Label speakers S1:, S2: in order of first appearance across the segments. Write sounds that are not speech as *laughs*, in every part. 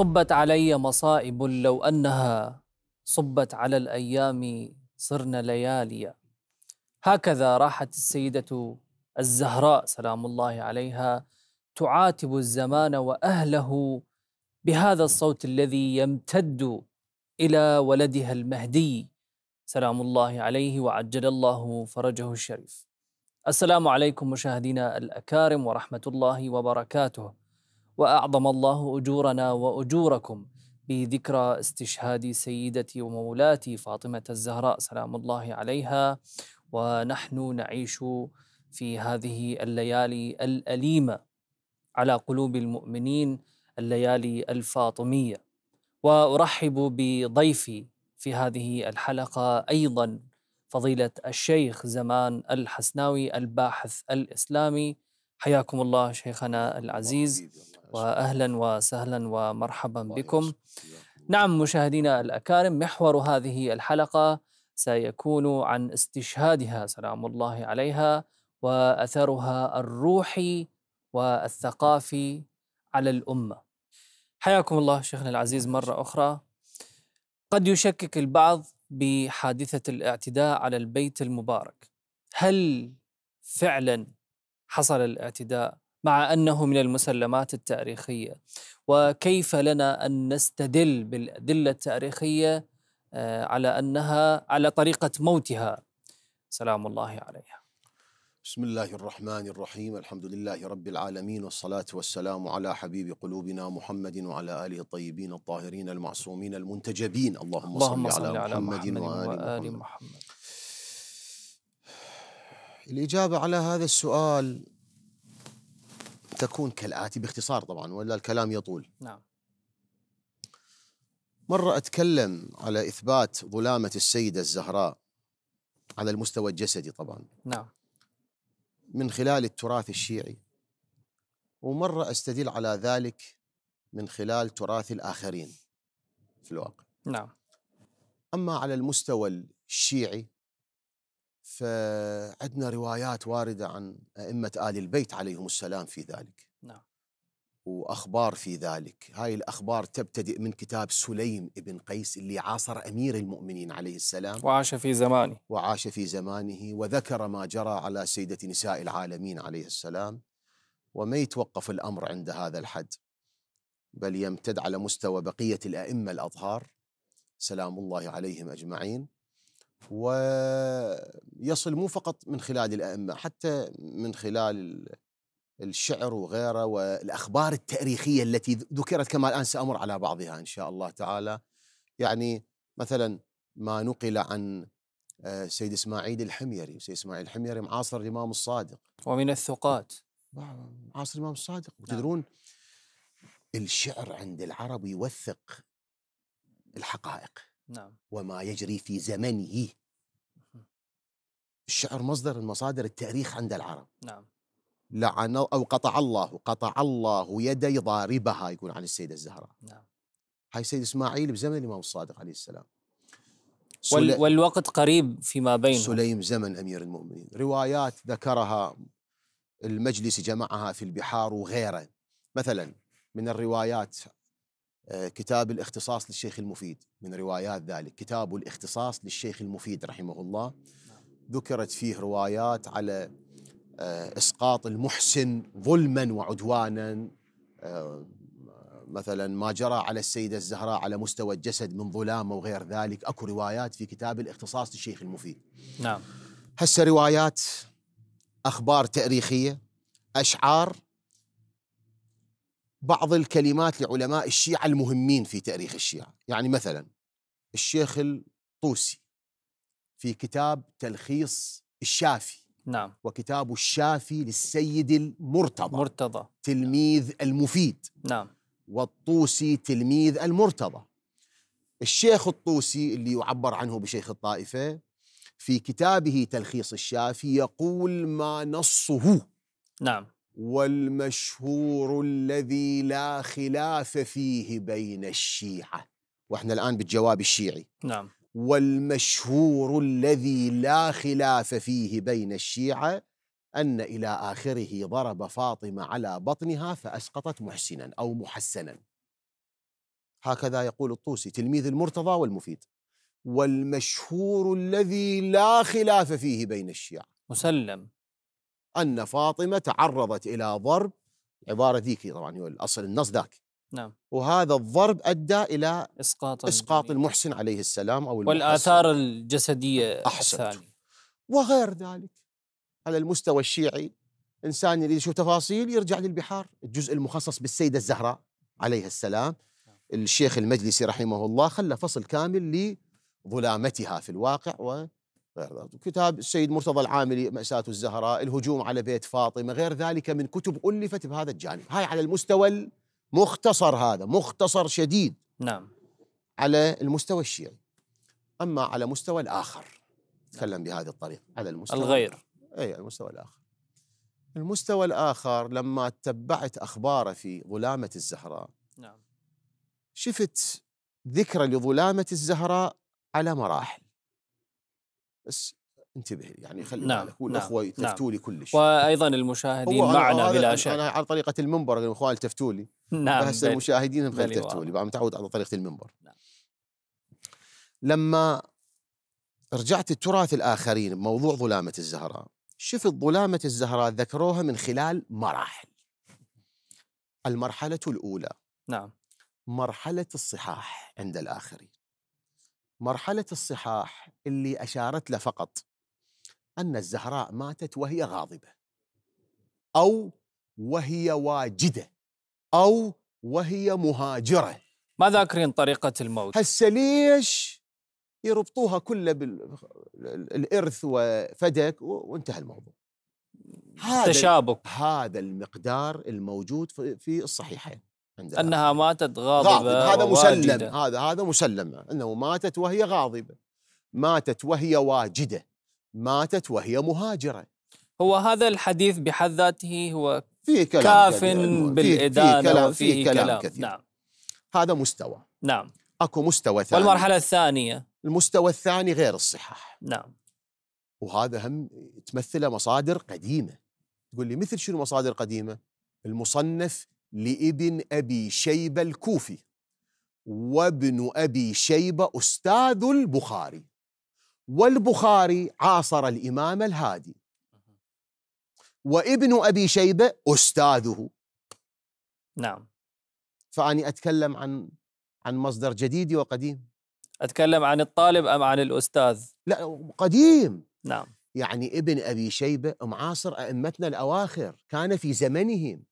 S1: صبت علي مصائب لو انها صبت على الايام صرنا لياليا هكذا راحت السيده الزهراء سلام الله عليها تعاتب الزمان واهله بهذا الصوت الذي يمتد الى ولدها المهدي سلام الله عليه وعجل الله فرجه الشريف. السلام عليكم مشاهدينا الاكارم ورحمه الله وبركاته. واعظم الله اجورنا واجوركم بذكرى استشهاد سيدتي ومولاتي فاطمه الزهراء سلام الله عليها ونحن نعيش في هذه الليالي الاليمه على قلوب المؤمنين الليالي الفاطميه وارحب بضيفي في هذه الحلقه ايضا فضيله الشيخ زمان الحسناوي الباحث الاسلامي حياكم الله شيخنا العزيز واهلا وسهلا ومرحبا بكم. نعم مشاهدينا الاكارم محور هذه الحلقه سيكون عن استشهادها سلام الله عليها واثرها الروحي والثقافي على الامه. حياكم الله شيخنا العزيز نعم، مره اخرى. قد يشكك البعض بحادثه الاعتداء على البيت المبارك. هل فعلا حصل الاعتداء مع انه من المسلمات التاريخيه وكيف لنا ان نستدل بالادله التاريخيه آه، على انها على طريقه موتها سلام الله عليها
S2: بسم الله الرحمن الرحيم الحمد لله رب العالمين والصلاة والسلام على حبيب قلوبنا محمد وعلى آله الطيبين الطاهرين المعصومين المنتجبين اللهم, اللهم صل, على, على محمد, محمد وآل, محمد. محمد الإجابة على هذا السؤال تكون كالآتي باختصار طبعا ولا الكلام يطول نعم مرة أتكلم على إثبات ظلامة السيدة الزهراء على المستوى الجسدي طبعا نعم من خلال التراث الشيعي ومرة أستدل على ذلك من خلال تراث الآخرين في الواقع نعم أما على المستوى الشيعي فعندنا روايات واردة عن أئمة آل البيت عليهم السلام في ذلك نعم وأخبار في ذلك هاي الأخبار تبتدئ من كتاب سليم ابن قيس اللي عاصر أمير المؤمنين عليه السلام وعاش في زمانه وعاش في زمانه وذكر ما جرى على سيدة نساء العالمين عليه السلام وما يتوقف الأمر عند هذا الحد بل يمتد على مستوى بقية الأئمة الأظهار سلام الله عليهم أجمعين ويصل مو فقط من خلال الأئمة حتى من خلال الشعر وغيره والأخبار التاريخية التي ذكرت كما الآن سأمر على بعضها إن شاء الله تعالى يعني مثلا ما نقل عن آه، سيد إسماعيل الحميري سيد إسماعيل الحميري معاصر الإمام الصادق ومن الثقات معاصر الإمام الصادق نعم. وتدرون الشعر عند العرب يوثق الحقائق نعم وما يجري في زمنه الشعر مصدر المصادر التاريخ عند العرب نعم لعن أو قطع الله قطع الله يدي ضاربها يقول عن السيدة الزهراء نعم هاي السيد إسماعيل بزمن الإمام الصادق عليه السلام وال والوقت قريب فيما بينه سليم زمن أمير المؤمنين روايات ذكرها المجلس جمعها في البحار وغيره مثلا من الروايات آه، كتاب الاختصاص للشيخ المفيد من روايات ذلك كتاب الاختصاص للشيخ المفيد رحمه الله نعم. ذكرت فيه روايات على آه، اسقاط المحسن ظلما وعدوانا آه، مثلا ما جرى على السيده الزهراء على مستوى الجسد من ظلام وغير ذلك اكو روايات في كتاب الاختصاص للشيخ المفيد نعم هسه روايات اخبار تاريخيه اشعار بعض الكلمات لعلماء الشيعة المهمين في تاريخ الشيعة يعني مثلا الشيخ الطوسي في كتاب تلخيص الشافي نعم وكتاب الشافي للسيد المرتضى مرتضى تلميذ المفيد نعم والطوسي تلميذ المرتضى الشيخ الطوسي اللي يعبر عنه بشيخ الطائفة في كتابه تلخيص الشافي يقول ما نصه نعم والمشهور الذي لا خلاف فيه بين الشيعة وإحنا الآن بالجواب الشيعي نعم والمشهور الذي لا خلاف فيه بين الشيعة أن إلى آخره ضرب فاطمة على بطنها فأسقطت محسنا أو محسنا هكذا يقول الطوسي تلميذ المرتضى والمفيد والمشهور الذي لا خلاف فيه بين الشيعة مسلم أن فاطمة تعرضت إلى ضرب عبارة ذيك طبعا هو الأصل النص ذاك نعم وهذا الضرب أدى إلى إسقاط إسقاط المحسن عليه السلام أو والآثار الجسدية الثانية وغير ذلك على المستوى الشيعي إنسان يريد يشوف تفاصيل يرجع للبحار الجزء المخصص بالسيدة الزهراء عليها السلام نعم. الشيخ المجلسي رحمه الله خلى فصل كامل لظلامتها في الواقع و غير ذلك كتاب السيد مرتضى العاملي مأساة الزهراء الهجوم على بيت فاطمة غير ذلك من كتب ألفت بهذا الجانب هاي على المستوى المختصر هذا مختصر شديد نعم على المستوى الشيعي أما على مستوى الآخر تكلم بهذه الطريقة على المستوى الغير أي المستوى الآخر المستوى الآخر لما تبعت أخباره في ظلامة الزهراء نعم شفت ذكرى لظلامة الزهراء على مراحل بس انتبه يعني خلي نعم بالك والاخوه نعم،, نعم يلتفتوا لي كل شيء وايضا المشاهدين معنا بلا شك انا على طريقه المنبر الاخوه التفتوا لي نعم بس المشاهدين هم غير لي بقى متعود على طريقه المنبر نعم لما رجعت التراث الاخرين بموضوع ظلامه الزهراء شفت ظلامه الزهراء ذكروها من خلال مراحل المرحله الاولى نعم مرحله الصحاح عند الاخرين مرحلة الصحاح اللي أشارت له فقط أن الزهراء ماتت وهي غاضبة أو وهي واجدة أو وهي مهاجرة ما ذاكرين طريقة الموت هسه ليش يربطوها كلها بالإرث وفدك وانتهى الموضوع
S1: هذا تشابك
S2: هذا المقدار الموجود في الصحيحين انها
S1: ماتت غاضبه غاضب. هذا مسلم
S2: هذا هذا مسلم انه ماتت وهي غاضبه ماتت وهي واجده ماتت وهي مهاجره هو هذا
S1: الحديث بحد ذاته هو فيه كلام كاف بالادانه فيه كلام, فيه كلام, كلام نعم. كثير نعم
S2: هذا مستوى نعم اكو مستوى ثاني والمرحله
S1: الثانيه
S2: المستوى الثاني غير الصحاح نعم وهذا هم تمثله مصادر قديمه تقول لي مثل شنو مصادر قديمه المصنف لابن أبي شيبة الكوفي وابن أبي شيبة أستاذ البخاري والبخاري عاصر الإمام الهادي وابن أبي شيبة أستاذه نعم فأني أتكلم عن عن مصدر جديد وقديم أتكلم عن الطالب أم عن الأستاذ لا قديم نعم يعني ابن أبي شيبة معاصر أئمتنا الأواخر كان في زمنهم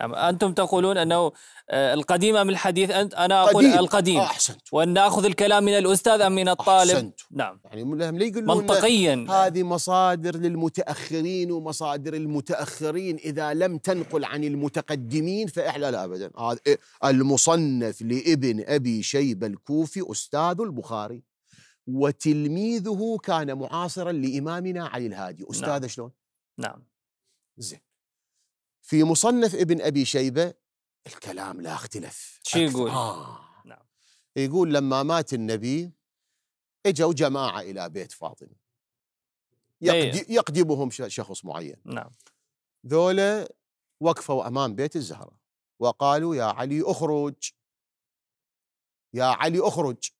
S1: أنتم تقولون أنه آه، القديم أم الحديث أنت أنا أقول قديم. القديم آه، أحسنت وأن نأخذ الكلام من الأستاذ أم من
S2: الطالب أحسنت. نعم يعني لهم لا يقولون منطقيا هذه مصادر للمتأخرين ومصادر المتأخرين إذا لم تنقل عن المتقدمين فإحلى لا أبدا إيه، المصنف لابن أبي شيبة الكوفي أستاذ البخاري وتلميذه كان معاصرا لإمامنا علي الهادي أستاذ نعم. شلون؟ نعم زين في مصنف ابن أبي شيبة الكلام لا اختلف شو يقول؟ آه. نعم. يقول لما مات النبي اجوا جماعة إلى بيت فاطمة يقدي إيه. يقدمهم شخص معين نعم ذولا وقفوا أمام بيت الزهرة وقالوا يا علي أخرج يا علي أخرج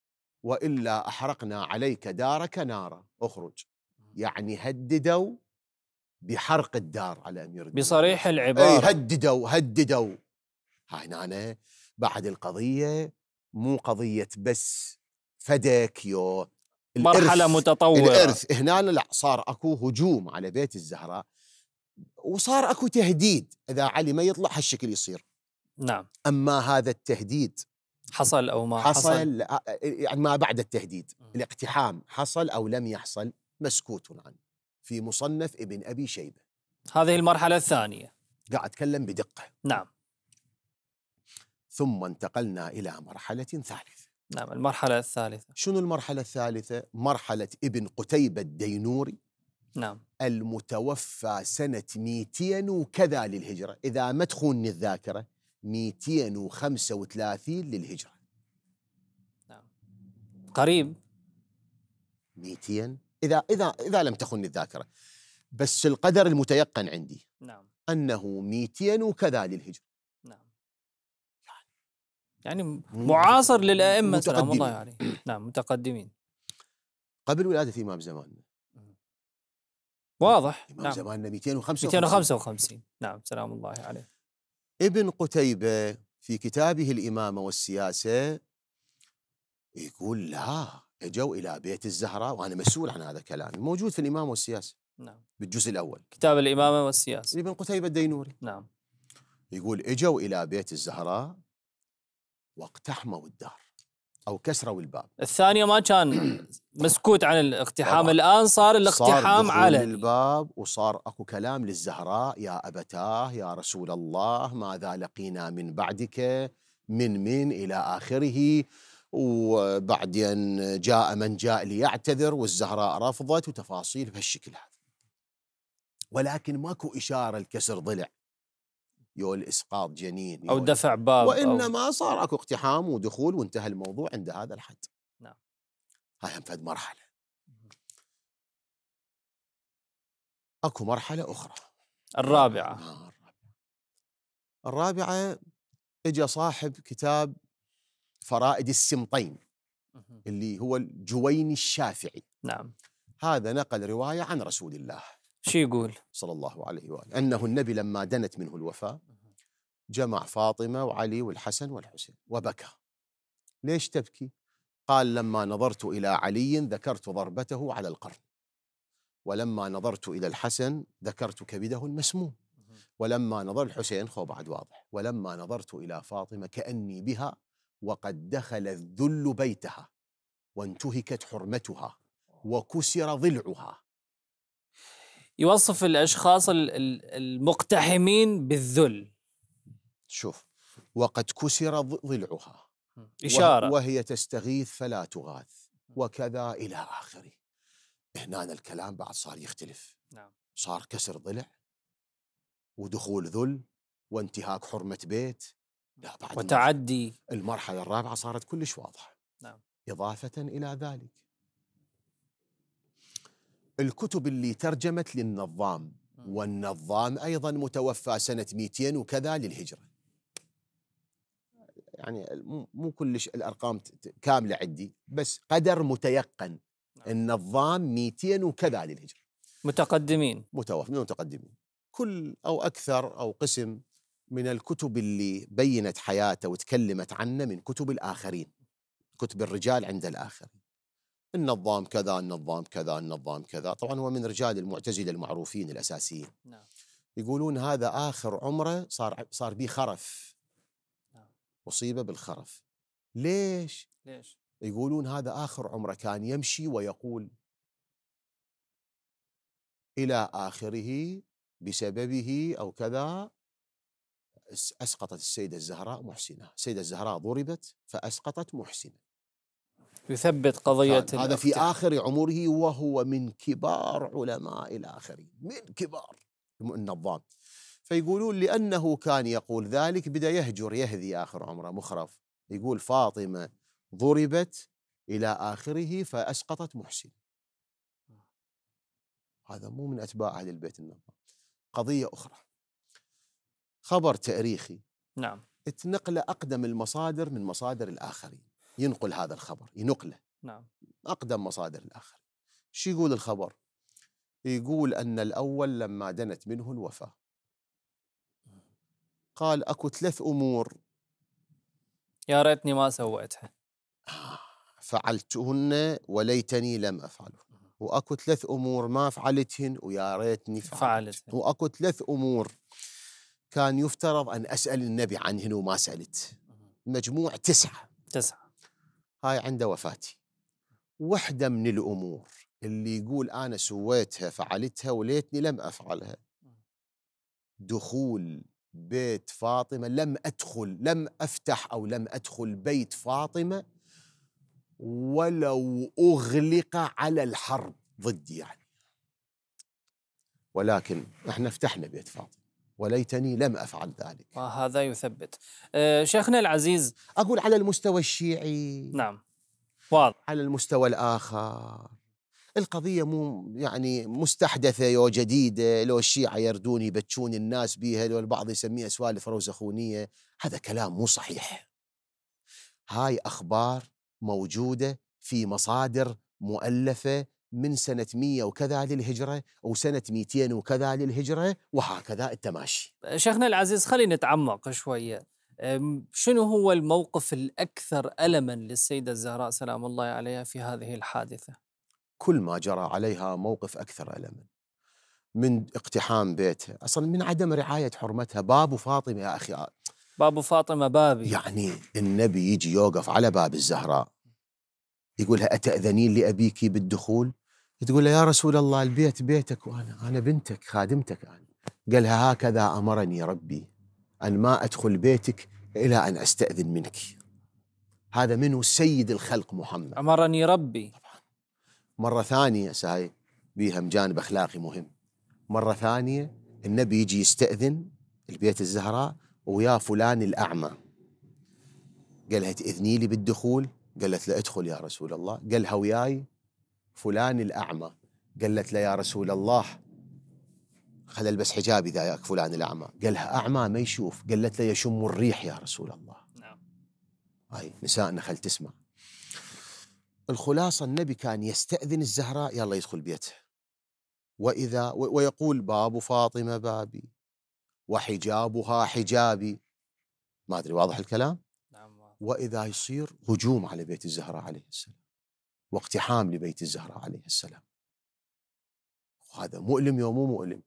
S2: وإلا أحرقنا عليك دارك نارا أخرج يعني هددوا بحرق الدار على امير الدين بصريح العباره اي هددوا هددوا هنا نعم، أنا إيه. بعد القضيه مو قضيه بس فدك يو مرحله متطوره الارث هنا لا صار اكو هجوم على بيت الزهراء وصار اكو تهديد اذا علي ما يطلع هالشكل يصير نعم اما هذا التهديد حصل او ما حصل, حصل يعني ما بعد التهديد الاقتحام حصل او لم يحصل مسكوت عنه في مصنف ابن أبي شيبة هذه المرحلة الثانية قاعد أتكلم بدقة نعم ثم انتقلنا إلى مرحلة ثالثة نعم المرحلة الثالثة شنو المرحلة الثالثة؟ مرحلة ابن قتيبة الدينوري نعم المتوفى سنة 200 وكذا للهجرة إذا ما تخونني الذاكرة 235 للهجرة نعم قريب 200 اذا اذا اذا لم تخن الذاكره بس القدر المتيقن عندي نعم انه 200 وكذا للهجره نعم يعني, يعني معاصر للائمه سلام الله عليه نعم متقدمين قبل ولاده امام زماننا واضح امام نعم. زماننا 255 255
S1: نعم سلام الله عليه
S2: ابن قتيبه في كتابه الامامه والسياسه يقول لا اجوا الى بيت الزهراء وانا مسؤول عن هذا الكلام موجود في الامامه والسياسه نعم بالجزء الاول كتاب الامامه والسياسه لابن قتيبه الدينوري نعم يقول اجوا الى بيت الزهراء واقتحموا الدار او كسروا الباب
S1: الثانيه ما كان مسكوت عن الاقتحام طبعا. الان صار الاقتحام صار علني
S2: الباب وصار اكو كلام للزهراء يا ابتاه يا رسول الله ماذا لقينا من بعدك من من الى اخره وبعدين جاء من جاء ليعتذر والزهراء رفضت وتفاصيل بهالشكل هذا ولكن ماكو إشارة لكسر ضلع يقول إسقاط جنين أو دفع باب وإنما أو صار أكو اقتحام ودخول وانتهى الموضوع عند هذا الحد نعم هاي فد مرحلة أكو مرحلة أخرى الرابعة الرابعة, الرابعة إجا صاحب كتاب فرائد السمطين اللي هو الجويني الشافعي نعم هذا نقل رواية عن رسول الله شو يقول؟ صلى الله عليه وآله أنه النبي لما دنت منه الوفاة جمع فاطمة وعلي والحسن والحسين وبكى ليش تبكي؟ قال لما نظرت إلى علي ذكرت ضربته على القرن ولما نظرت إلى الحسن ذكرت كبده المسموم ولما نظر الحسين خو بعد واضح ولما نظرت إلى فاطمة كأني بها وقد دخل الذل بيتها وانتهكت حرمتها وكسر ضلعها يوصف
S1: الاشخاص
S2: المقتحمين بالذل شوف وقد كسر ضلعها اشاره وهي تستغيث فلا تغاث وكذا الى اخره هنا الكلام بعد صار يختلف نعم صار كسر ضلع ودخول ذل وانتهاك حرمه بيت لا بعد وتعدي المرحلة الرابعة صارت كلش واضحة نعم إضافة إلى ذلك الكتب اللي ترجمت للنظام والنظام أيضا متوفى سنة 200 وكذا للهجرة يعني مو كلش الأرقام كاملة عندي بس قدر متيقن نعم. النظام 200 وكذا للهجرة متقدمين متوفى متقدمين كل أو أكثر أو قسم من الكتب اللي بينت حياته وتكلمت عنه من كتب الآخرين كتب الرجال عند الآخرين النظام كذا النظام كذا النظام كذا طبعا هو من رجال المعتزلة المعروفين الأساسيين نعم. يقولون هذا آخر عمره صار صار به خرف أصيب نعم. بالخرف ليش؟ ليش؟ يقولون هذا آخر عمره كان يمشي ويقول إلى آخره بسببه أو كذا أسقطت السيدة الزهراء محسنة السيدة الزهراء ضربت فأسقطت محسنة
S1: يثبت قضية هذا في
S2: آخر عمره وهو من كبار علماء الآخرين من كبار النظام فيقولون لأنه كان يقول ذلك بدأ يهجر يهذي آخر عمره مخرف يقول فاطمة ضربت إلى آخره فأسقطت محسن هذا مو من أتباع أهل البيت النظام قضية أخرى خبر تاريخي نعم تنقله اقدم المصادر من مصادر الاخرين ينقل هذا الخبر ينقله نعم اقدم مصادر الاخرين شو يقول الخبر يقول ان الاول لما دنت منه الوفاه قال اكو ثلاث امور
S1: يا ريتني ما سويتها
S2: آه، فعلتهن وليتني لم افعلهن واكو ثلاث امور ما فعلتهن ويا ريتني فعلت فعلتهن واكو ثلاث امور كان يفترض أن أسأل النبي عنهن وما سألت مجموع تسعة تسعة هاي عنده وفاتي وحدة من الأمور اللي يقول أنا سويتها فعلتها وليتني لم أفعلها دخول بيت فاطمة لم أدخل لم أفتح أو لم أدخل بيت فاطمة ولو أغلق على الحرب ضدي يعني ولكن احنا فتحنا بيت فاطمة وليتني لم أفعل ذلك
S1: وهذا آه، يثبت أه شيخنا
S2: العزيز أقول على المستوى الشيعي نعم واضح على المستوى الآخر القضية مو يعني مستحدثة يو جديدة لو الشيعة يردون يبتشون الناس بها لو البعض يسميها سوالف روزخونية هذا كلام مو صحيح هاي أخبار موجودة في مصادر مؤلفة من سنة 100 وكذا للهجرة وسنة 200 وكذا للهجرة وهكذا التماشي
S1: شيخنا العزيز خلينا نتعمق شوية شنو هو الموقف الأكثر ألما للسيدة الزهراء سلام الله عليها في هذه الحادثة؟
S2: كل ما جرى عليها موقف أكثر ألما من اقتحام بيتها أصلا من عدم رعاية حرمتها باب فاطمة يا أخي باب فاطمة بابي يعني النبي يجي يوقف على باب الزهراء يقولها أتأذنين لأبيك بالدخول تقول له يا رسول الله البيت بيتك وأنا أنا بنتك خادمتك أنا قال لها هكذا أمرني ربي أن ما أدخل بيتك إلى أن أستأذن منك هذا منه سيد الخلق محمد أمرني ربي طبعا مرة ثانية ساي بيها جانب أخلاقي مهم مرة ثانية النبي يجي يستأذن البيت الزهراء ويا فلان الأعمى قال لها تأذني لي بالدخول قالت له ادخل يا رسول الله قالها وياي فلان الأعمى قالت له يا رسول الله خل البس حجابي ياك فلان الأعمى قالها أعمى ما يشوف قالت له يشم الريح يا رسول الله نعم هاي نسائنا خل تسمع الخلاصة النبي كان يستأذن الزهراء يلا يدخل بيته وإذا ويقول باب فاطمة بابي وحجابها حجابي ما أدري واضح الكلام وإذا يصير هجوم على بيت الزهراء عليه السلام واقتحام لبيت الزهراء عليه السلام وهذا مؤلم يوم مؤلم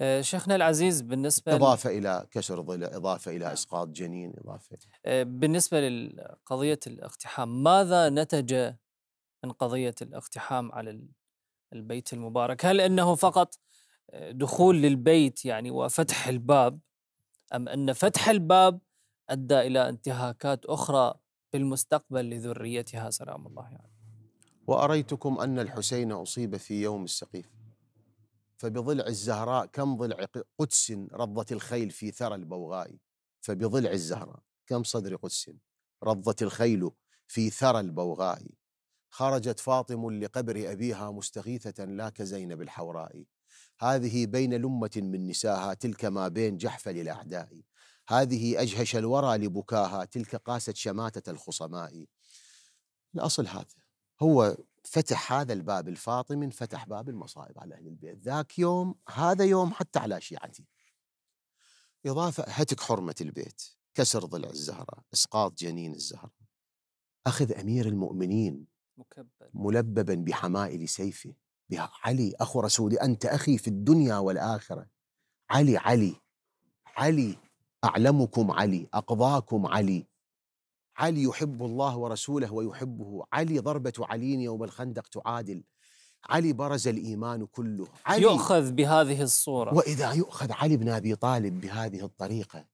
S2: آه، شيخنا العزيز بالنسبة إضافة إلى كسر ضلع إضافة إلى نعم. إسقاط جنين إضافة
S1: آه، بالنسبة لقضية الاقتحام ماذا نتج من قضية الاقتحام على البيت المبارك هل أنه فقط آه، دخول للبيت يعني وفتح الباب أم أن فتح الباب أدى إلى انتهاكات أخرى في المستقبل لذريتها سلام الله عليه يعني.
S2: وأريتكم أن الحسين أصيب في يوم السقيف فبضلع الزهراء كم ضلع قدس رضت الخيل في ثرى البوغاء فبضلع الزهراء كم صدر قدس رضت الخيل في ثرى البوغاء خرجت فاطم لقبر أبيها مستغيثة لا كزينب الحوراء هذه بين لمة من نساها تلك ما بين جحفل الأعداء هذه أجهش الورى لبكاها تلك قاست شماتة الخصماء الأصل هذا هو فتح هذا الباب الفاطمي فتح باب المصائب على أهل البيت ذاك يوم هذا يوم حتى على شيعتي إضافة هتك حرمة البيت كسر ضلع الزهرة إسقاط جنين الزهرة أخذ أمير المؤمنين مكبل. ملببا بحمائل سيفه علي أخو رسولي أنت أخي في الدنيا والآخرة علي علي علي أعلمكم علي أقضاكم علي علي يحب الله ورسوله ويحبه علي ضربة علي يوم الخندق تعادل علي برز الإيمان كله علي يؤخذ بهذه الصورة وإذا يؤخذ علي بن أبي طالب بهذه الطريقة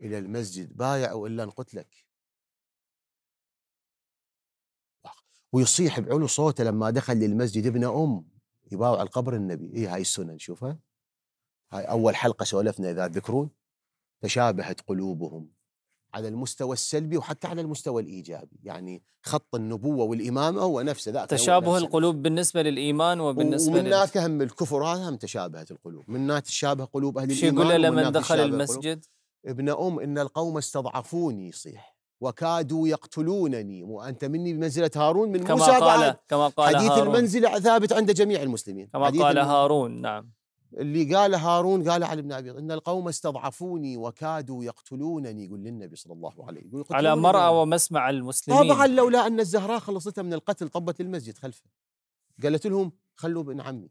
S2: إلى المسجد بايع وإلا نقتلك ويصيح بعلو صوته لما دخل للمسجد ابن أم يباوع القبر النبي إيه هاي السنن شوفها هاي أول حلقة سولفنا إذا تذكرون تشابهت قلوبهم على المستوى السلبي وحتى على المستوى الايجابي، يعني خط النبوه والامامه هو نفسه ذاك تشابه نفسه
S1: القلوب بالنسبه للإيمان وبالنسبه ومن هناك
S2: لل... هم الكفر هذا هم تشابهت القلوب، من تشابه قلوب أهل الإيمان يقول لمن دخل المسجد ابن أم إن القوم استضعفوني يصيح وكادوا يقتلونني وأنت مني بمنزلة هارون من كما موسى قال بعد كما قال حديث هارون. المنزلة ثابت عند جميع المسلمين كما قال هارون نعم اللي قال هارون قال علي بن ابي ان القوم استضعفوني وكادوا يقتلونني يقول للنبي صلى الله عليه وسلم على مرأى
S1: ومسمع المسلمين طبعا
S2: لولا ان الزهراء خلصتها من القتل طبت المسجد خلفه قالت لهم خلوا ابن عمي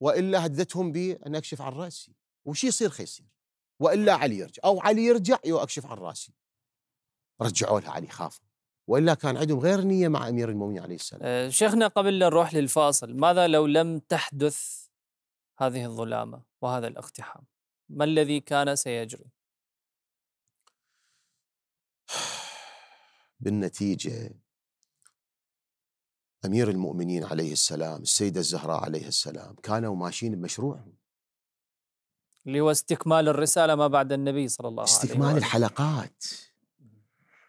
S2: والا بي بان اكشف عن راسي وش يصير خيصير والا علي يرجع او علي يرجع يو اكشف عن راسي رجعوا لها علي خاف والا كان عندهم غير نيه مع امير المؤمنين عليه السلام آه،
S1: شيخنا قبل لا نروح للفاصل ماذا لو لم تحدث هذه الظلامه وهذا الاقتحام ما الذي كان سيجري
S2: *sighs* بالنتيجه امير المؤمنين عليه السلام السيده الزهراء عليه السلام كانوا ماشيين بمشروعهم
S1: اللي هو استكمال الرساله ما بعد النبي صلى الله عليه وسلم استكمال
S2: الحلقات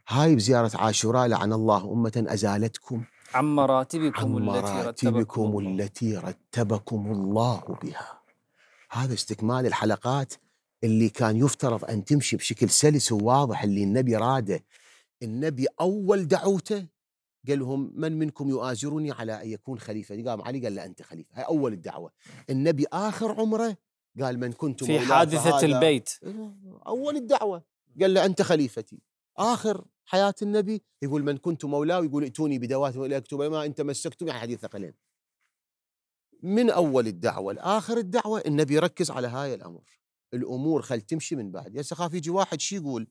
S2: هاي بزياره عاشوراء لعن الله امه ازالتكم
S1: عن مراتبكم, عن مراتبكم
S2: التي رتبكم الله بها هذا استكمال الحلقات اللي كان يفترض أن تمشي بشكل سلس وواضح اللي النبي راده النبي أول دعوته قال لهم من منكم يؤازرني على أن يكون خليفة قام علي قال له أنت خليفة هاي أول الدعوة النبي آخر عمره قال من كنت في حادثة البيت إيه، أول الدعوة قال له أنت خليفتي آخر حياة النبي يقول من كنت مولاه يقول ائتوني بدوات ولا اكتب ما ان تمسكتم يعني حديث ثقلين من أول الدعوة لآخر الدعوة النبي يركز على هاي الأمر الأمور خل تمشي من بعد يا سخاف يجي واحد شي يقول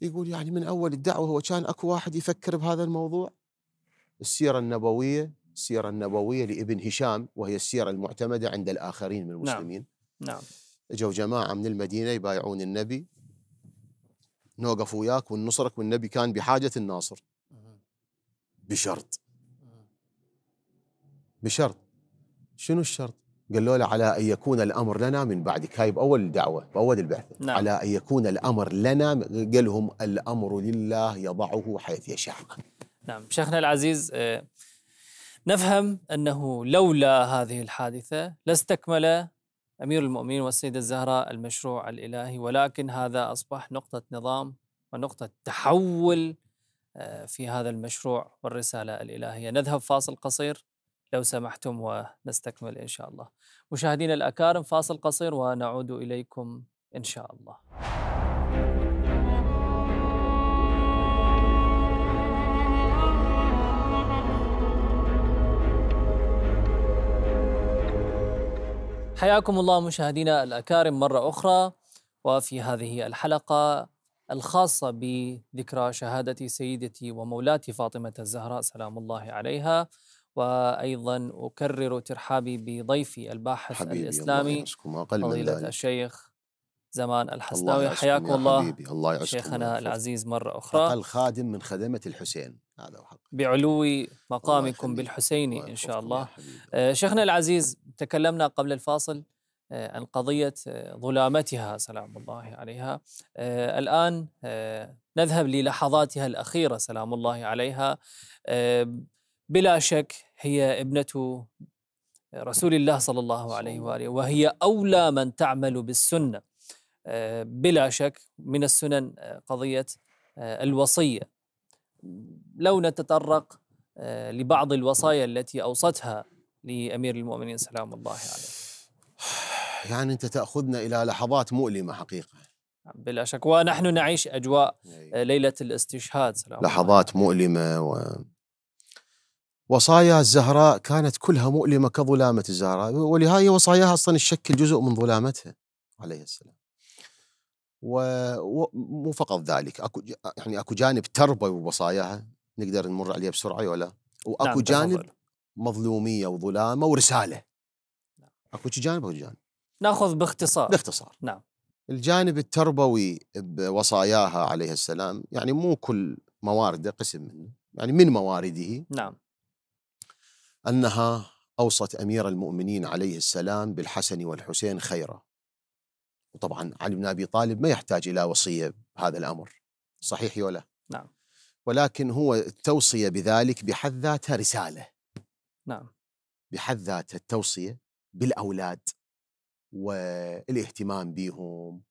S2: يقول يعني من أول الدعوة هو كان أكو واحد يفكر بهذا الموضوع السيرة النبوية السيرة النبوية لابن هشام وهي السيرة المعتمدة عند الآخرين من نعم، المسلمين نعم, نعم. اجوا جماعة من المدينة يبايعون النبي نوقف وياك وننصرك والنبي كان بحاجة الناصر بشرط بشرط شنو الشرط؟ قالوا له على أن يكون الأمر لنا من بعدك هاي بأول دعوة بأول البعثة نعم. على أن يكون الأمر لنا قال لهم الأمر لله يضعه حيث يشاء
S1: نعم شيخنا العزيز آه، نفهم أنه لولا هذه الحادثة لاستكمل أمير المؤمنين والسيدة الزهراء المشروع الإلهي ولكن هذا أصبح نقطة نظام ونقطة تحول آه، في هذا المشروع والرسالة الإلهية نذهب فاصل قصير لو سمحتم ونستكمل إن شاء الله مشاهدينا الأكارم فاصل قصير ونعود إليكم إن شاء الله حياكم الله مشاهدينا الأكارم مرة أخرى وفي هذه الحلقة الخاصة بذكرى شهادة سيدتي ومولاتي فاطمة الزهراء سلام الله عليها وأيضا أكرر ترحابي بضيفي الباحث الإسلامي فضيلة الشيخ زمان الحسناوي حياكم الله, الله شيخنا العزيز مرة أخرى أقل خادم من خدمة الحسين هذا هو حق بعلو مقامكم بالحسين إن شاء الله آه، شيخنا العزيز تكلمنا قبل الفاصل آه، عن قضية آه، ظلامتها سلام الله عليها الآن نذهب للحظاتها الأخيرة سلام الله عليها بلا شك هي ابنة رسول الله صلى الله عليه وآله وهي أولى من تعمل بالسنة بلا شك من السنن قضية الوصية لو نتطرق آه، لبعض الوصايا التي أوصتها لأمير المؤمنين سلام الله عليه
S2: *sighs* يعني أنت تأخذنا إلى لحظات مؤلمة حقيقة بلا شك ونحن نعيش أجواء
S1: آه، ليلة الاستشهاد سلام
S2: لحظات الله. مؤلمة و... وصايا الزهراء كانت كلها مؤلمة كظلامة الزهراء ولهذه وصاياها أصلا تشكل جزء من ظلامتها عليه السلام ومو فقط ذلك اكو يعني اكو جانب تربوي بوصاياها نقدر نمر عليه بسرعه ولا نعم، واكو نعم جانب تفضل. مظلوميه وظلامه ورساله نعم. اكو جانب اكو جانب ناخذ باختصار باختصار نعم الجانب التربوي بوصاياها عليه السلام يعني مو كل موارده قسم منه يعني من موارده نعم انها اوصت امير المؤمنين عليه السلام بالحسن والحسين خيرا وطبعا علي بن ابي طالب ما يحتاج الى وصيه بهذا الامر صحيح يولا نعم ولكن هو التوصية بذلك بحد ذاتها رسالة نعم بحد ذاتها التوصية بالأولاد والاهتمام بهم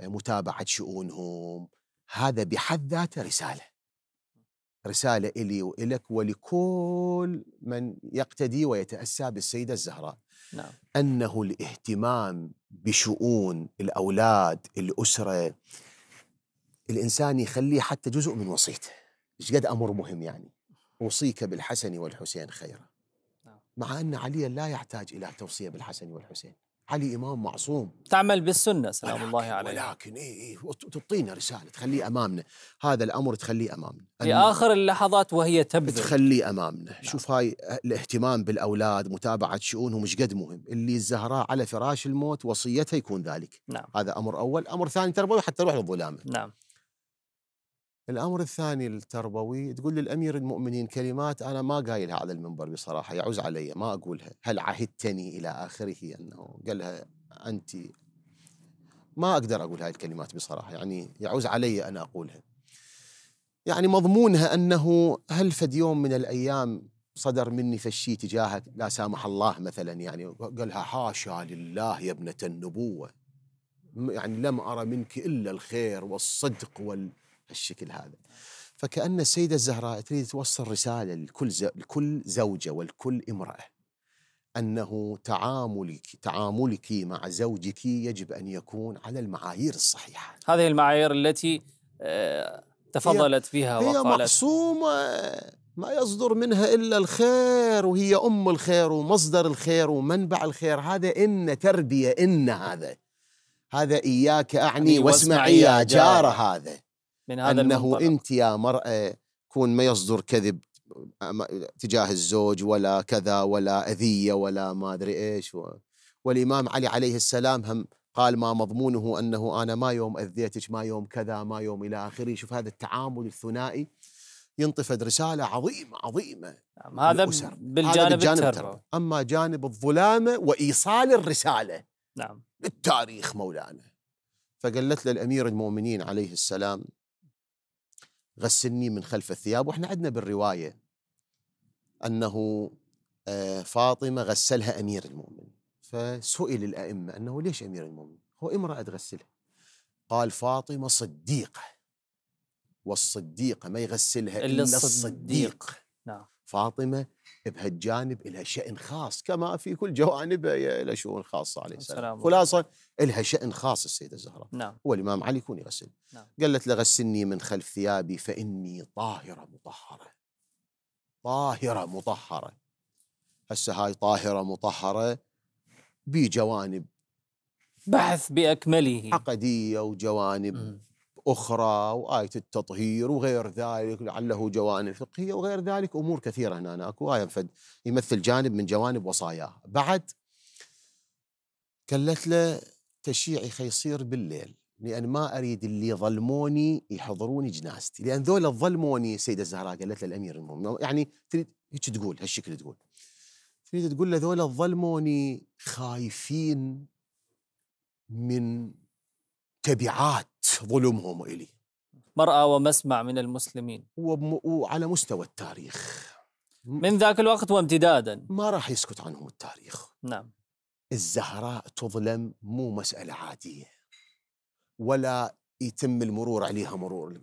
S2: متابعة شؤونهم هذا بحد ذاته رسالة رسالة إلي وإلك ولكل من يقتدي ويتأسى بالسيدة الزهراء نعم. أنه الاهتمام بشؤون الأولاد الأسرة الإنسان يخليه حتى جزء من وصيته ايش قد امر مهم يعني اوصيك بالحسن والحسين خيرا نعم. مع ان عليا لا يحتاج الى توصيه بالحسن والحسين علي امام معصوم تعمل بالسنه سلام الله عليه ولكن إيه إيه تعطينا رساله تخليه امامنا هذا الامر تخليه امامنا في اخر اللحظات وهي تبذل تخليه امامنا نعم. شوف هاي الاهتمام بالاولاد متابعه شؤونهم ايش قد مهم اللي الزهراء على فراش الموت وصيتها يكون ذلك نعم. هذا امر اول امر ثاني تربوي حتى روح الظلام نعم الامر الثاني التربوي تقول للامير المؤمنين كلمات انا ما قايلها على المنبر بصراحه يعوز علي ما اقولها هل عهدتني الى اخره انه قال لها انت ما اقدر اقول هاي الكلمات بصراحه يعني يعوز علي ان اقولها يعني مضمونها انه هل فد يوم من الايام صدر مني فشي تجاهك لا سامح الله مثلا يعني قالها حاشا لله يا ابنه النبوه يعني لم ارى منك الا الخير والصدق وال الشكل هذا فكأن السيدة الزهراء تريد توصل رسالة لكل, لكل زوجة ولكل امرأة أنه تعاملك تعاملك مع زوجك يجب أن يكون على المعايير الصحيحة هذه المعايير التي آه، تفضلت بها هي وقالت هي معصومة ما يصدر منها إلا الخير وهي أم الخير ومصدر الخير ومنبع الخير هذا إن تربية إن هذا هذا إياك أعني يعني واسمعي يا جار هذا من هذا أنه المنطلق. أنت يا مرأة كون ما يصدر كذب تجاه الزوج ولا كذا ولا أذية ولا ما أدري إيش و... والإمام علي عليه السلام هم قال ما مضمونه أنه أنا ما يوم أذيتك ما يوم كذا ما يوم إلى آخره شوف هذا التعامل الثنائي ينطفد رسالة عظيمة عظيمة هذا بالجانب, هذا بالجانب التربوي أما جانب الظلامة وإيصال الرسالة نعم بالتاريخ مولانا فقالت له الأمير المؤمنين عليه السلام غسلني من خلف الثياب واحنا عندنا بالروايه انه آه، فاطمه غسلها امير المؤمنين فسئل الائمه انه ليش امير المؤمنين؟ هو امراه تغسلها قال فاطمه صديقه والصديقه ما يغسلها الا الصديق, الصديق. نعم. فاطمه بهالجانب لها شأن خاص كما في كل جوانبها لها شؤون خاصة عليه السلام خلاصة لها شأن خاص السيدة الزهراء نعم والإمام علي يكون يغسل نعم. قالت له من خلف ثيابي فإني طاهرة مطهرة طاهرة مطهرة هسه هاي طاهرة مطهرة بجوانب بحث بأكمله عقدية وجوانب م. أخرى وآية التطهير وغير ذلك لعله جوانب فقهية وغير ذلك أمور كثيرة هنا أكو آية يمثل جانب من جوانب وصايا بعد كلت له تشيعي خيصير بالليل لأن ما أريد اللي ظلموني يحضروني جنازتي لأن ذولا ظلموني السيدة الزهراء قالت له الأمير المؤمنين يعني تريد هيك تقول هالشكل تقول تريد تقول له ذولا ظلموني خايفين من تبعات ظلمهم إلي
S1: مرأى ومسمع من المسلمين وعلى مستوى التاريخ من ذاك
S2: الوقت وامتدادا ما راح يسكت عنهم التاريخ نعم الزهراء تظلم مو مسألة عادية ولا يتم المرور عليها مرور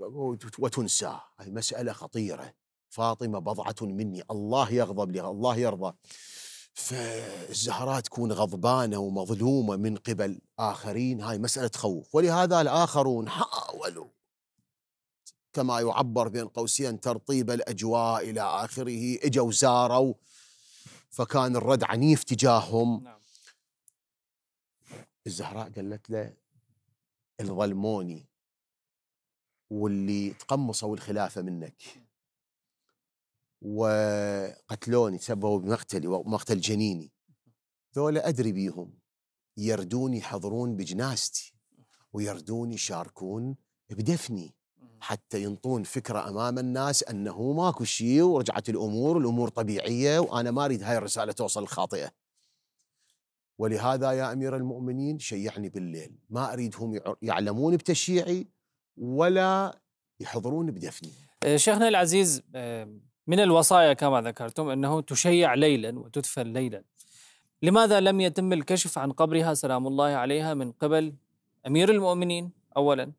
S2: وتنسى المسألة خطيرة فاطمة بضعة مني الله يغضب لها الله يرضى فالزهراء تكون غضبانة ومظلومة من قبل آخرين هاي مسألة تخوف ولهذا الآخرون حاولوا كما يعبر بين قوسين ترطيب الأجواء إلى آخره إجوا زاروا فكان الرد عنيف تجاههم نعم. الزهراء قالت له الظلموني واللي تقمصوا الخلافة منك وقتلوني تسببوا بمقتلي ومقتل جنيني ذولا أدري بيهم يردون يحضرون بجنازتي ويردون يشاركون بدفني حتى ينطون فكرة أمام الناس أنه ماكو شيء ورجعت الأمور الأمور طبيعية وأنا ما أريد هاي الرسالة توصل الخاطئة ولهذا يا أمير المؤمنين شيعني بالليل ما أريدهم يعلمون بتشيعي ولا يحضرون بدفني
S1: آه، شيخنا العزيز من الوصايا كما ذكرتم أنه تشيع ليلا وتدفن ليلا لماذا لم يتم الكشف عن قبرها سلام الله عليها من قبل أمير المؤمنين أولا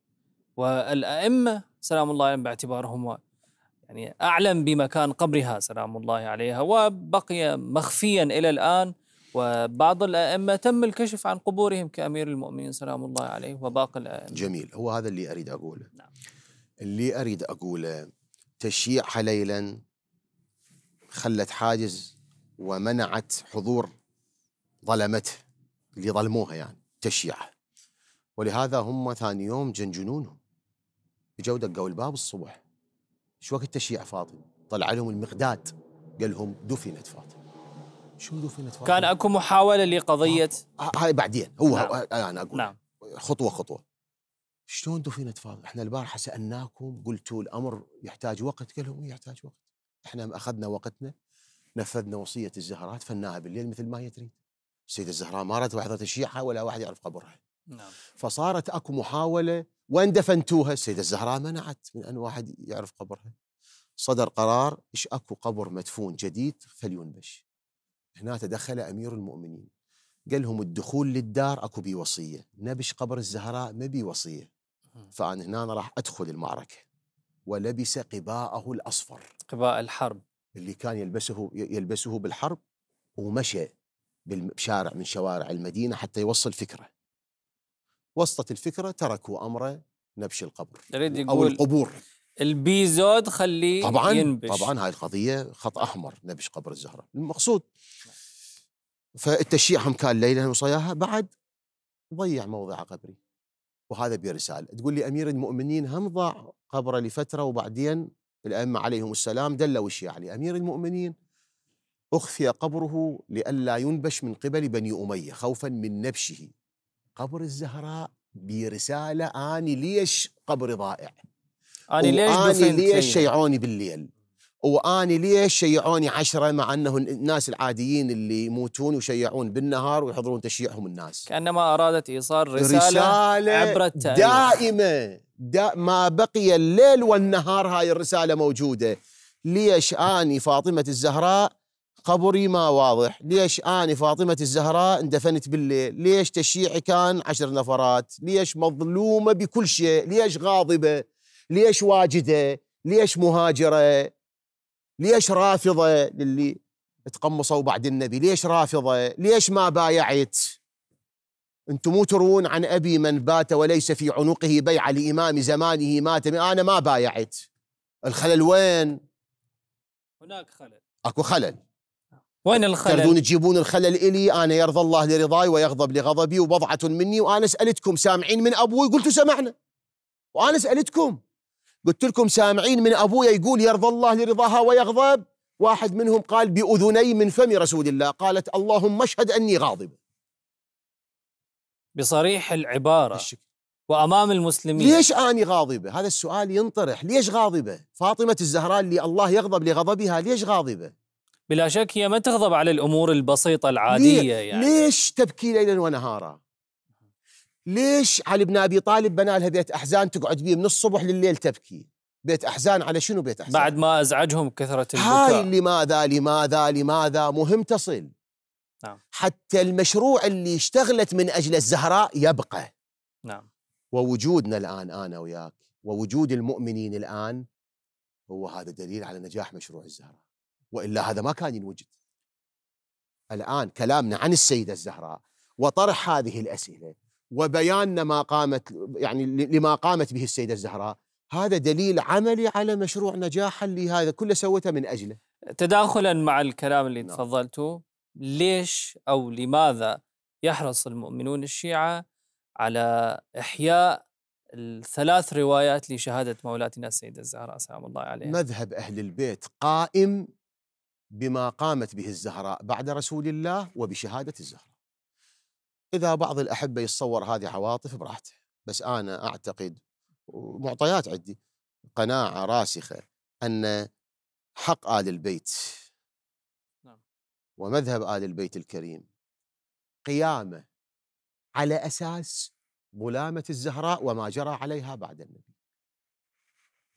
S1: والأئمة سلام الله عليهم باعتبارهم يعني أعلم بمكان قبرها سلام الله عليها وبقي مخفيا إلى الآن وبعض الأئمة تم الكشف عن قبورهم كأمير المؤمنين سلام الله عليه وباقي الأئمة
S2: جميل هو هذا اللي أريد أقوله نعم. اللي أريد أقوله تشييعها ليلا خلت حاجز ومنعت حضور ظلمته اللي ظلموها يعني تشيعه ولهذا هم ثاني يوم جنجنونهم اجوا دقوا الباب الصبح شو وقت تشيع فاطمه طلع لهم المقداد قال لهم دفنت فاطمه
S1: شو دفنت فاطمه كان
S2: اكو محاوله لقضيه آه. آه، آه، هاي بعدين هو نعم. انا اقول نعم. خطوه خطوه شلون دفنت فاطمه؟ احنا البارحه سالناكم قلتوا الامر يحتاج وقت قال لهم يحتاج وقت احنا اخذنا وقتنا نفذنا وصيه الزهراء دفناها بالليل مثل ما هي تريد. السيده الزهراء ما ردت وحده الشيعه ولا واحد يعرف قبرها. نعم. فصارت اكو محاوله وان دفنتوها السيده الزهراء منعت من ان واحد يعرف قبرها. صدر قرار ايش اكو قبر مدفون جديد فلينبش. هنا تدخل امير المؤمنين قال لهم الدخول للدار اكو بي وصيه، نبش قبر الزهراء ما بي وصيه. فانا هنا راح ادخل المعركه. ولبس قباءه الأصفر قباء الحرب اللي كان يلبسه يلبسه بالحرب ومشى بشارع من شوارع المدينة حتى يوصل فكرة وصلت الفكرة تركوا أمره نبش القبر أو القبور
S1: البيزود خليه طبعا ينبش طبعا
S2: هاي القضية خط أحمر نبش قبر الزهرة المقصود نعم. فالتشييع هم كان ليلا وصياها بعد ضيع موضع قبري وهذا برسالة تقول لي أمير المؤمنين هم ضاع قبره لفترة وبعدين الأئمة عليهم السلام دلوا الشيعة يعني؟ لأمير المؤمنين أخفي قبره لئلا ينبش من قبل بني أمية خوفا من نبشه قبر الزهراء برسالة أني ليش قبر ضائع أني ليش أني ليش شيعوني بالليل واني ليش شيعوني عشرة مع انه الناس العاديين اللي يموتون ويشيعون بالنهار ويحضرون تشييعهم الناس
S1: كانما ارادت ايصال رساله, رسالة عبر التاريخ
S2: دائمه دا ما بقي الليل والنهار هاي الرساله موجوده ليش اني فاطمه الزهراء قبري ما واضح ليش اني فاطمة الزهراء اندفنت بالليل ليش تشيعي كان عشر نفرات ليش مظلومة بكل شيء ليش غاضبة ليش واجدة ليش مهاجرة ليش رافضة للي تقمصوا بعد النبي ليش رافضة ليش ما بايعت انتم مو تروون عن أبي من بات وليس في عنقه بيعة لإمام زمانه مات أنا ما بايعت الخلل وين هناك خلل أكو خلل وين الخلل؟ تردون تجيبون الخلل إلي أنا يرضى الله لرضاي ويغضب لغضبي وبضعة مني وأنا سألتكم سامعين من أبوي قلتوا سمعنا وأنا سألتكم قلت لكم سامعين من أبويا يقول يرضى الله لرضاها ويغضب واحد منهم قال بأذني من فم رسول الله قالت اللهم اشهد أني غاضب بصريح العبارة الشكل. وأمام المسلمين ليش أني غاضبة؟ هذا السؤال ينطرح ليش غاضبة؟ فاطمة الزهراء اللي الله يغضب لغضبها ليش غاضبة؟ بلا
S1: شك هي ما تغضب على الأمور البسيطة العادية ليه؟ يعني
S2: ليش تبكي ليلا ونهارا؟ ليش علي بن ابي طالب بنى لها بيت احزان تقعد بيه من الصبح لليل تبكي بيت احزان على شنو بيت احزان بعد
S1: ما ازعجهم كثره
S2: البكاء هاي لماذا لماذا لماذا مهم تصل نعم. حتى المشروع اللي اشتغلت من اجل الزهراء يبقى نعم ووجودنا الان انا وياك ووجود المؤمنين الان هو هذا دليل على نجاح مشروع الزهراء والا هذا ما كان ينوجد الان كلامنا عن السيده الزهراء وطرح هذه الاسئله وبيان ما قامت يعني لما قامت به السيده الزهراء هذا دليل عملي على مشروع نجاح اللي هذا كله سوته من اجله تداخلا مع الكلام
S1: اللي نعم. تفضلته ليش او لماذا يحرص المؤمنون الشيعه على احياء الثلاث روايات لشهاده مولاتنا السيده الزهراء سلام الله عليها
S2: مذهب اهل البيت قائم بما قامت به الزهراء بعد رسول الله وبشهاده الزهراء إذا بعض الأحبة يتصور هذه عواطف براحته بس أنا أعتقد ومعطيات عندي قناعة راسخة أن حق آل البيت نعم. ومذهب آل البيت الكريم قيامة على أساس ملامة الزهراء وما جرى عليها بعد النبي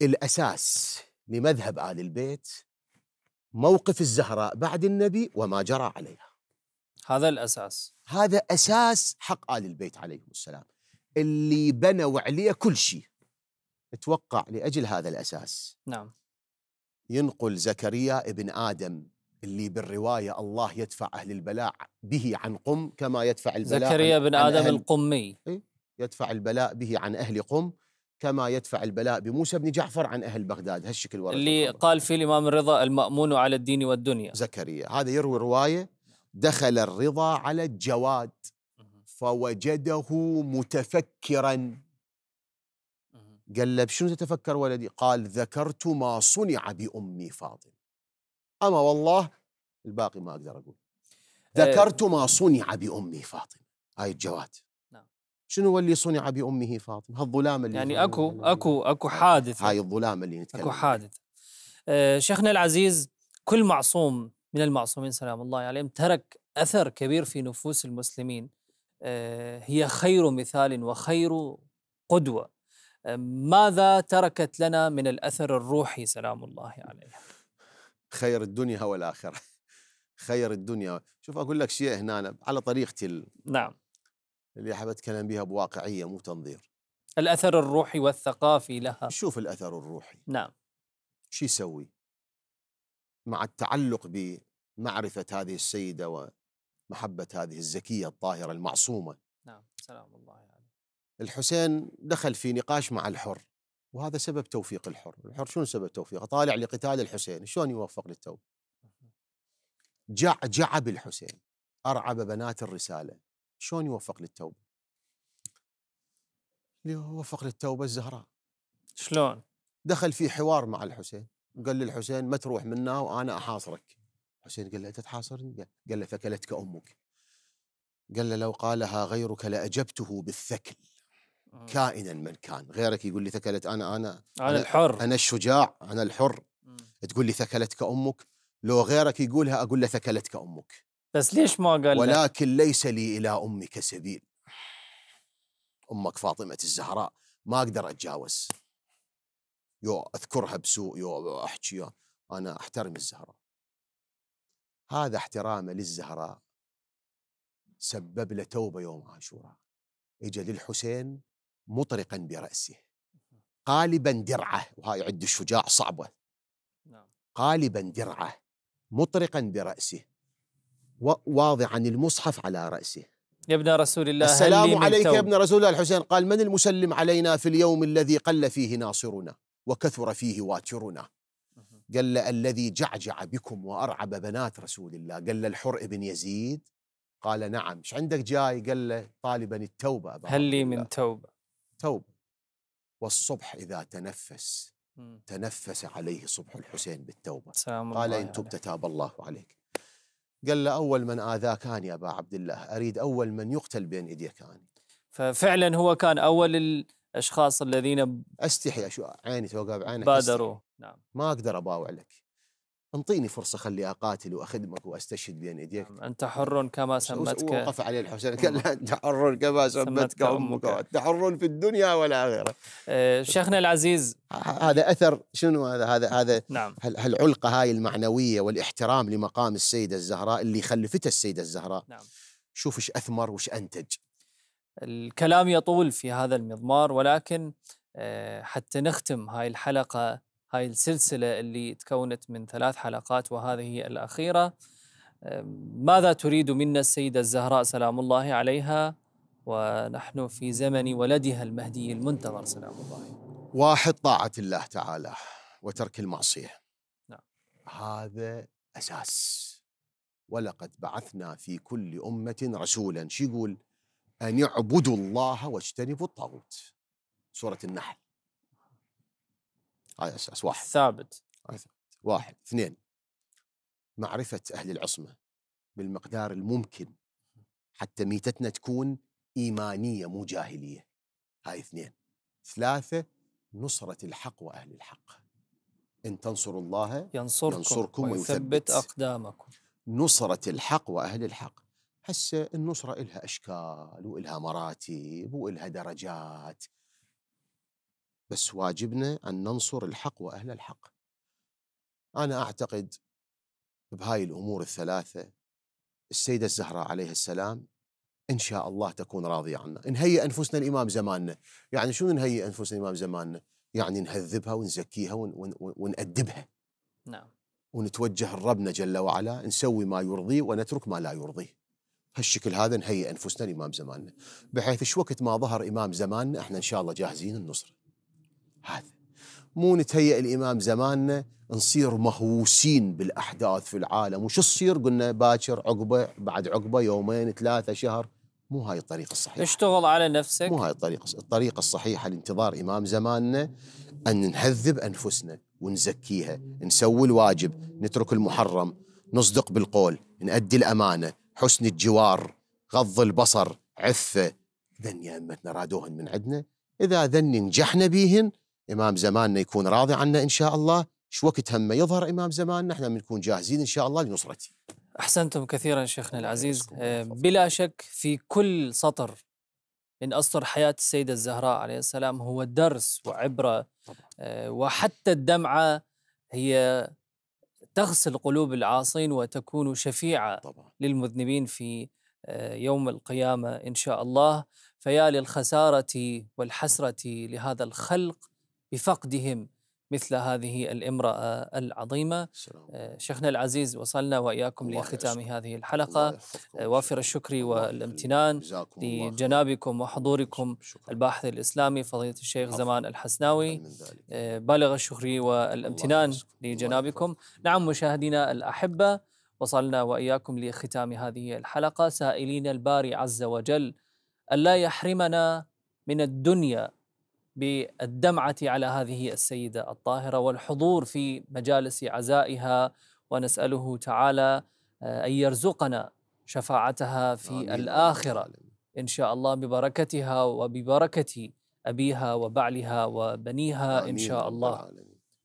S2: الأساس لمذهب آل البيت موقف الزهراء بعد النبي وما جرى عليها هذا الأساس هذا أساس حق آل البيت عليهم السلام اللي بنوا عليه كل شيء اتوقع لأجل هذا الأساس نعم ينقل زكريا ابن آدم اللي بالرواية الله يدفع أهل البلاء به عن قم كما يدفع البلاء زكريا بن آدم أهل القمي إيه؟ يدفع البلاء به عن أهل قم كما يدفع البلاء بموسى بن جعفر عن أهل بغداد هالشكل اللي قال فيه الإمام الرضا المأمون على الدين والدنيا زكريا هذا يروي رواية دخل الرضا على الجواد فوجده متفكرا قال له شنو تتفكر ولدي قال ذكرت ما صنع بأمي فاطمة أما والله الباقي ما أقدر أقول آه. ذكرت ما صنع بأمي فاطمة هاي الجواد نعم. شنو اللي صنع بأمه فاطمة هالظلام اللي يعني أكو أكو أكو حادث هاي الظلام اللي نتكلم أكو حادث أه شيخنا العزيز كل معصوم من
S1: المعصومين سلام الله عليهم ترك أثر كبير في نفوس المسلمين آه، هي خير مثال وخير قدوة آه، ماذا تركت لنا من الأثر الروحي سلام الله عليها
S2: خير الدنيا والآخرة *laughs* خير الدنيا شوف أقول لك شيء هنا أنا على طريقتي ال... نعم اللي أحب أتكلم بها بواقعية مو تنظير
S1: الأثر الروحي والثقافي لها شوف الأثر
S2: الروحي نعم شو يسوي مع التعلق بمعرفة هذه السيدة ومحبة هذه الزكية الطاهرة المعصومة
S3: نعم سلام الله عليه
S2: الحسين دخل في نقاش مع الحر وهذا سبب توفيق الحر الحر شنو سبب توفيقه طالع لقتال الحسين شلون يوفق للتوبة جعب الحسين أرعب بنات الرسالة شلون يوفق للتوبة اللي وفق للتوبة الزهراء شلون دخل في حوار مع الحسين وقال للحسين ما تروح منا وانا احاصرك حسين قال له انت تحاصرني قال له ثكلتك امك قال له لو قالها غيرك لاجبته بالثكل آه. كائنا من كان غيرك يقول لي ثكلت انا انا انا الحر انا الشجاع انا الحر تقول لي ثكلتك امك لو غيرك يقولها اقول له ثكلتك امك
S1: بس ليش ما قال ولكن
S2: ليس لي الى امك سبيل امك فاطمه الزهراء ما اقدر اتجاوز يو اذكرها بسوء يو احكي انا احترم الزهراء هذا احترامه للزهراء سبب له توبه يوم عاشوراء اجى للحسين مطرقا براسه قالبا درعه وهاي عند الشجاع صعبه نعم. قالبا درعه مطرقا براسه واضعا المصحف على راسه
S1: يا ابن رسول الله السلام عليك يا ابن رسول الله الحسين
S2: قال من المسلم علينا في اليوم الذي قل فيه ناصرنا وكثر فيه واترنا قال الذي جعجع بكم وأرعب بنات رسول الله قال الحر بن يزيد قال نعم ايش عندك جاي قال له طالبا التوبة أبا هل لي من توبة توبة والصبح إذا تنفس تنفس عليه صبح الحسين بالتوبة قال إن تبت تاب الله عليك قال له أول من آذاك كان يا أبا عبد الله أريد أول من يقتل بين إيديك أنا ففعلا هو كان أول الاشخاص الذين استحي شو عيني توقع
S1: بعينك بادروا
S2: نعم ما اقدر اباوع لك انطيني فرصه خلي اقاتل واخدمك واستشهد بين ايديك نعم.
S1: انت حر كما سمتك وقف عليه الحسين نعم. قال انت حر كما
S2: سمتك امك انت حر في الدنيا والاخره أه شيخنا العزيز هذا اثر شنو هذا هذا هذا نعم هالعلقه هاي المعنويه والاحترام لمقام السيده الزهراء اللي خلفته السيده الزهراء نعم شوف ايش اثمر وايش انتج
S1: الكلام يطول في هذا المضمار ولكن آه، حتى نختم هاي الحلقة هاي السلسلة اللي تكونت من ثلاث حلقات وهذه الأخيرة ماذا تريد منا السيدة الزهراء سلام الله عليها ونحن في زمن ولدها المهدي المنتظر سلام الله
S2: واحد طاعة الله تعالى وترك المعصية نعم. هذا أساس ولقد بعثنا في كل أمة رسولا شو يقول أن يعبدوا الله واجتنبوا الطاغوت سورة النحل هذا آية أساس واحد ثابت آية واحد اثنين معرفة أهل العصمة بالمقدار الممكن حتى ميتتنا تكون إيمانية مو جاهلية هاي اثنين ثلاثة نصرة الحق وأهل الحق إن تنصروا الله ينصركم, ينصركم ويثبت, ويثبت أقدامكم نصرة الحق وأهل الحق هسه النصرة إلها أشكال وإلها مراتب وإلها درجات بس واجبنا أن ننصر الحق وأهل الحق أنا أعتقد بهاي الأمور الثلاثة السيدة الزهراء عليها السلام إن شاء الله تكون راضية عنا نهيئ أنفسنا الإمام زماننا يعني شو نهيئ أنفسنا الإمام زماننا يعني نهذبها ونزكيها ون ونأدبها نعم ونتوجه ربنا جل وعلا نسوي ما يرضيه ونترك ما لا يرضيه هالشكل هذا نهيئ انفسنا لامام زماننا بحيث ايش وقت ما ظهر امام زماننا احنا ان شاء الله جاهزين النصر هذا مو نتهيئ الامام زماننا نصير مهووسين بالاحداث في العالم وش تصير قلنا باكر عقبه بعد عقبه يومين ثلاثه شهر مو هاي الطريقه الصحيحه اشتغل على نفسك مو هاي الطريقه الطريقه الصحيحه لانتظار امام زماننا ان نهذب انفسنا ونزكيها نسوي الواجب نترك المحرم نصدق بالقول نؤدي الامانه حسن الجوار غض البصر عفة ذن يا أمتنا رادوهن من عندنا إذا ذن نجحنا بيهن إمام زماننا يكون راضي عنا إن شاء الله شو وقت هم يظهر إمام زماننا إحنا بنكون جاهزين إن شاء الله لنصرته
S1: أحسنتم كثيرا شيخنا العزيز آه، بلا شك في كل سطر من أسطر حياة السيدة الزهراء عليه السلام هو درس وعبرة آه، وحتى الدمعة هي تغسل قلوب العاصين وتكون شفيعة طبعا. للمذنبين في آه، يوم القيامة إن شاء الله فيا للخسارة والحسرة لهذا الخلق بفقدهم مثل هذه الامرأة العظيمة آه، شيخنا العزيز وصلنا وإياكم لختام هذه الحلقة آه، وافر الشكر والامتنان لجنابكم وحضوركم الباحث الإسلامي فضيلة الشيخ زمان الحسناوي آه، بالغ الشكر والامتنان لجنابكم نعم مشاهدينا الأحبة وصلنا وإياكم لختام هذه الحلقة سائلين الباري عز وجل ألا يحرمنا من الدنيا بالدمعه على هذه السيده الطاهره والحضور في مجالس عزائها ونساله تعالى آه، ان يرزقنا شفاعتها في آمين. الاخره ان شاء الله ببركتها وببركه ابيها وبعلها وبنيها آمين. ان شاء الله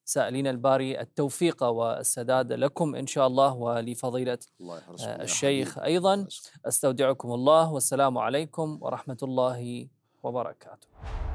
S1: سائلين الباري التوفيق والسداد لكم إن شاء الله ولفضيلة الله آه، الشيخ أيضا أستودعكم الله والسلام عليكم ورحمة الله وبركاته